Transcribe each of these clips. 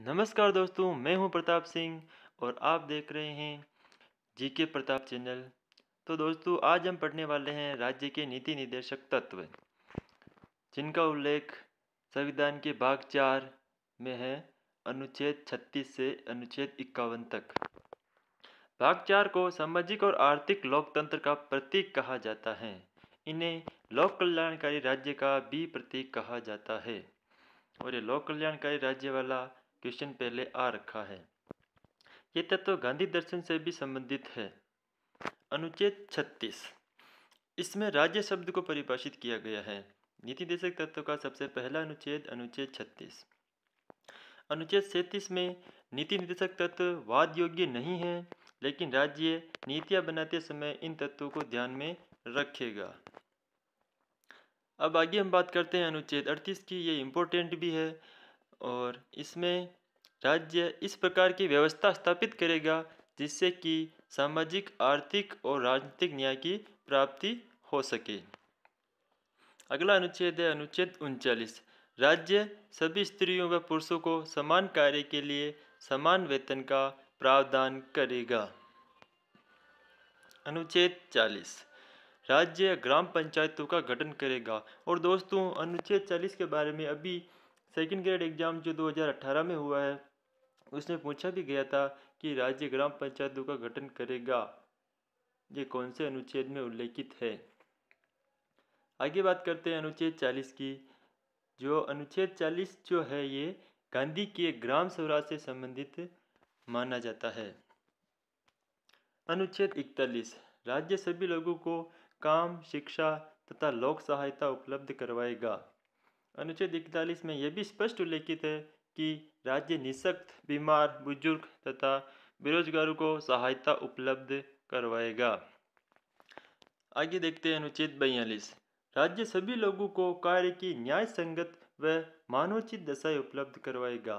नमस्कार दोस्तों मैं हूं प्रताप सिंह और आप देख रहे हैं जीके प्रताप चैनल तो दोस्तों आज हम पढ़ने वाले हैं राज्य के नीति निर्देशक तत्व जिनका उल्लेख संविधान के भाग चार में है अनुच्छेद 36 से अनुच्छेद इक्यावन तक भाग चार को सामाजिक और आर्थिक लोकतंत्र का प्रतीक कहा जाता है इन्हें लोक कल्याणकारी राज्य का भी प्रतीक कहा जाता है और ये लोक कल्याणकारी राज्य वाला क्वेश्चन पहले आ रखा है ये तत्व गांधी दर्शन से भी संबंधित है अनुच्छेद 36 इसमें राज्य शब्द को परिभाषित किया गया है नीति देशक तत्व का सबसे पहला अनुच्छेद अनुच्छेद 36 अनुच्छेद सैंतीस में नीति निदेशक तत्व वाद योग्य नहीं है लेकिन राज्य नीतियां बनाते समय इन तत्वों को ध्यान में रखेगा अब आगे हम बात करते हैं अनुच्छेद अड़तीस की ये इम्पोर्टेंट भी है और इसमें राज्य इस प्रकार की व्यवस्था स्थापित करेगा जिससे कि सामाजिक आर्थिक और राजनीतिक न्याय की प्राप्ति हो सके अगला अनुच्छेद है अनुच्छेद उनचालीस राज्य सभी स्त्रियों व पुरुषों को समान कार्य के लिए समान वेतन का प्रावधान करेगा अनुच्छेद चालीस राज्य ग्राम पंचायतों का गठन करेगा और दोस्तों अनुच्छेद चालीस के बारे में अभी सेकेंड ग्रेड एग्ज़ाम जो 2018 में हुआ है उसमें पूछा भी गया था कि राज्य ग्राम पंचायतों का गठन करेगा ये कौन से अनुच्छेद में उल्लेखित है आगे बात करते हैं अनुच्छेद 40 की जो अनुच्छेद 40 जो है ये गांधी के ग्राम स्वराज से संबंधित माना जाता है अनुच्छेद 41 राज्य सभी लोगों को काम शिक्षा तथा लोक सहायता उपलब्ध करवाएगा अनुच्छेद इकतालीस में यह भी स्पष्ट उल्लेखित है कि राज्य निशक्त बीमार बुजुर्ग तथा बेरोजगारों को सहायता उपलब्ध करवाएगा आगे देखते हैं अनुच्छेद बयालीस राज्य सभी लोगों को कार्य की न्याय संगत व मानोचित दशाएं उपलब्ध करवाएगा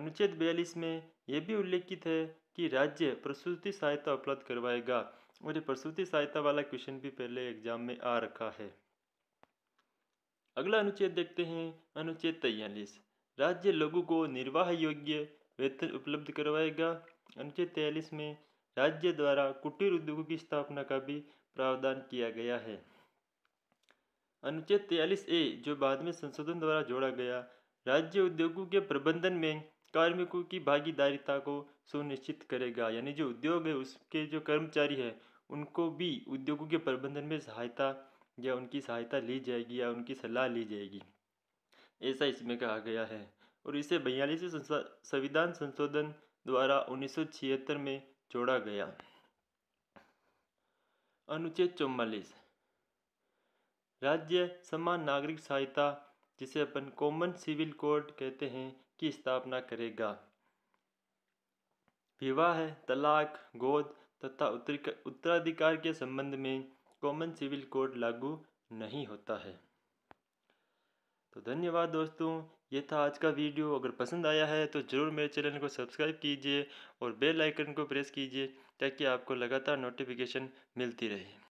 अनुच्छेद बयालीस में यह भी उल्लेखित है कि राज्य प्रसूति सहायता उपलब्ध करवाएगा और ये प्रसूति सहायता वाला क्वेश्चन भी पहले एग्जाम में आ रखा है अगला अनुच्छेद देखते हैं अनुच्छेद तैयलीस राज्य लोगों को निर्वाह योग्य वेतन उपलब्ध करवाएगा अनुच्छेद तैयलीस में राज्य द्वारा कुटीर उद्योगों की स्थापना का भी प्रावधान किया गया है अनुच्छेद तैयलीस ए जो बाद में संशोधन द्वारा जोड़ा गया राज्य उद्योगों के प्रबंधन में कार्मिकों की भागीदारिता को सुनिश्चित करेगा यानी जो उद्योग है उसके जो कर्मचारी है उनको भी उद्योगों के प्रबंधन में सहायता या उनकी सहायता ली जाएगी या उनकी सलाह ली जाएगी ऐसा इसमें कहा गया है और इसे बयालीसवें संविधान संशोधन द्वारा उन्नीस में जोड़ा गया अनुच्छेद चौवालीस राज्य समान नागरिक सहायता जिसे अपन कॉमन सिविल कोड कहते हैं की स्थापना करेगा विवाह तलाक गोद तथा उत्तराधिकार के संबंध में कॉमन सिविल कोड लागू नहीं होता है तो धन्यवाद दोस्तों ये था आज का वीडियो अगर पसंद आया है तो ज़रूर मेरे चैनल को सब्सक्राइब कीजिए और बेल आइकन को प्रेस कीजिए ताकि आपको लगातार नोटिफिकेशन मिलती रहे